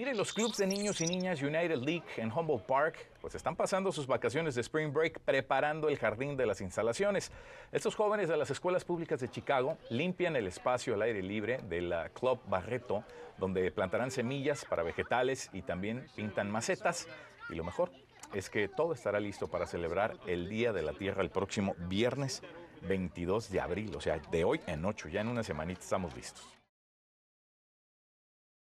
Miren, los clubes de niños y niñas United League en Humboldt Park, pues están pasando sus vacaciones de Spring Break preparando el jardín de las instalaciones. Estos jóvenes de las escuelas públicas de Chicago limpian el espacio al aire libre de la Club Barreto, donde plantarán semillas para vegetales y también pintan macetas. Y lo mejor es que todo estará listo para celebrar el Día de la Tierra el próximo viernes 22 de abril, o sea, de hoy en ocho, ya en una semanita estamos listos.